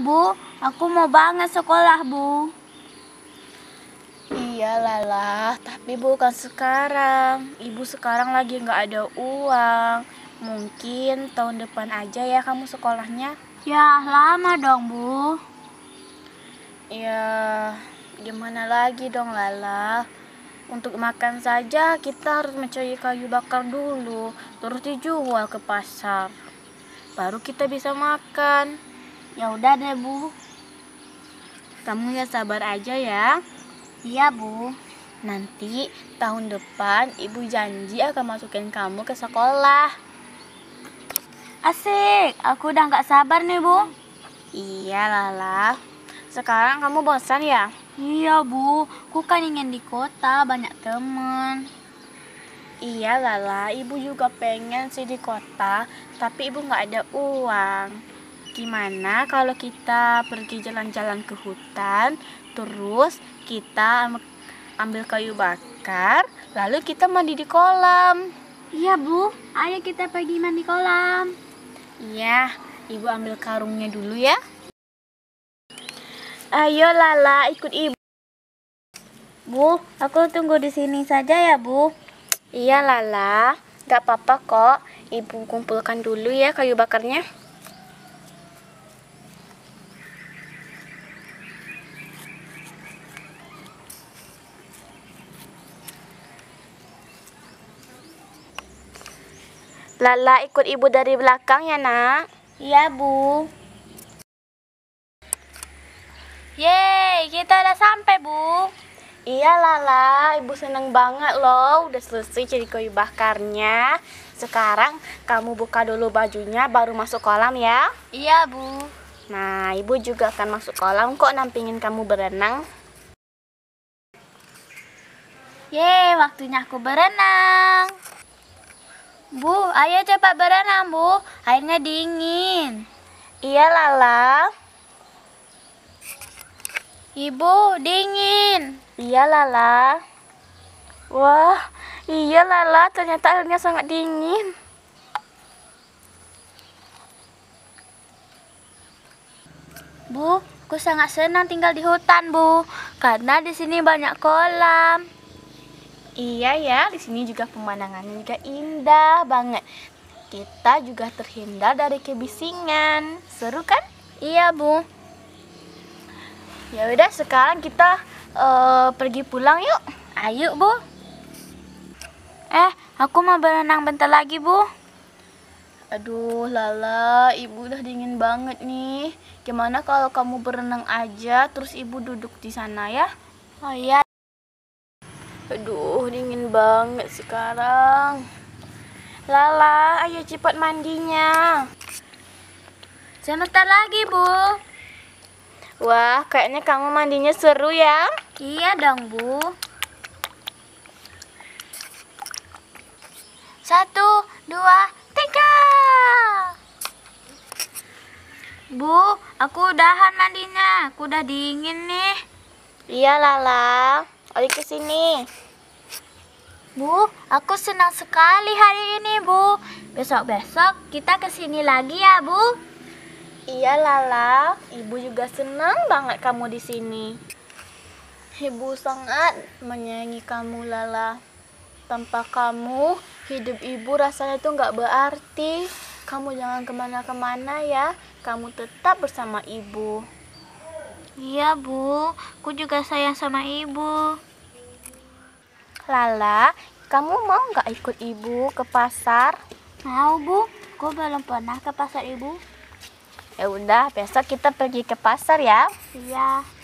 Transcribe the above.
Bu, aku mau banget sekolah, Bu. Iya, Lala. Tapi bukan sekarang. Ibu sekarang lagi nggak ada uang. Mungkin tahun depan aja ya kamu sekolahnya. Ya, lama dong, Bu. Ya, gimana lagi dong, Lala? Untuk makan saja kita harus mencari kayu bakar dulu, terus dijual ke pasar. Baru kita bisa makan. Ya udah deh, Bu. Kamu ya sabar aja ya. Iya, Bu. Nanti tahun depan Ibu janji akan masukin kamu ke sekolah. Asik, aku udah nggak sabar nih, Bu. Iya, Lala. Sekarang kamu bosan ya? Iya, Bu. Ku kan ingin di kota, banyak teman. Iya, Lala. Ibu juga pengen sih di kota, tapi Ibu nggak ada uang. Gimana kalau kita pergi jalan-jalan ke hutan, terus kita ambil kayu bakar, lalu kita mandi di kolam. Iya, Bu. Ayo kita pergi mandi kolam. Iya, Ibu ambil karungnya dulu ya. Ayo Lala, ikut Ibu. Bu, aku tunggu di sini saja ya, Bu. Iya, Lala. Gak apa-apa kok. Ibu kumpulkan dulu ya kayu bakarnya. Lala ikut ibu dari belakang ya nak Iya bu Yeay kita udah sampai bu Iya Lala, ibu seneng banget loh udah selesai jadi koi bakarnya Sekarang kamu buka dulu bajunya baru masuk kolam ya Iya bu Nah ibu juga akan masuk kolam kok nampingin kamu berenang Yeay waktunya aku berenang ayo cepat berenang, Bu. Airnya dingin. Iya, Lala. Ibu, dingin. Iya, Lala. Wah, iya, Lala. Ternyata airnya sangat dingin. Bu, aku sangat senang tinggal di hutan, Bu. Karena di sini banyak kolam. Iya ya, di sini juga pemandangannya juga indah banget. Kita juga terhindar dari kebisingan. Seru kan? Iya, Bu. Ya udah, sekarang kita uh, pergi pulang yuk. Ayo, Bu. Eh, aku mau berenang bentar lagi, Bu. Aduh, Lala, Ibu udah dingin banget nih. Gimana kalau kamu berenang aja terus Ibu duduk di sana ya? Oh iya Aduh, dingin banget sekarang. Lala, ayo cepat mandinya. Sebentar lagi, Bu. Wah, kayaknya kamu mandinya seru ya? Iya dong, Bu. Satu, dua, tiga. Bu, aku udahan mandinya. Aku udah dingin nih. Iya, Lala. Oli ke sini. Bu, aku senang sekali hari ini, Bu. Besok-besok kita ke sini lagi ya, Bu. Iya, Lala. Ibu juga senang banget kamu di sini. Ibu sangat menyayangi kamu, Lala. Tanpa kamu, hidup ibu rasanya itu nggak berarti. Kamu jangan kemana-kemana ya. Kamu tetap bersama ibu. Iya, Bu. Aku juga sayang sama Ibu. Lala, kamu mau nggak ikut Ibu ke pasar? Mau, Bu. Aku belum pernah ke pasar Ibu. Ya udah, besok kita pergi ke pasar ya. Iya.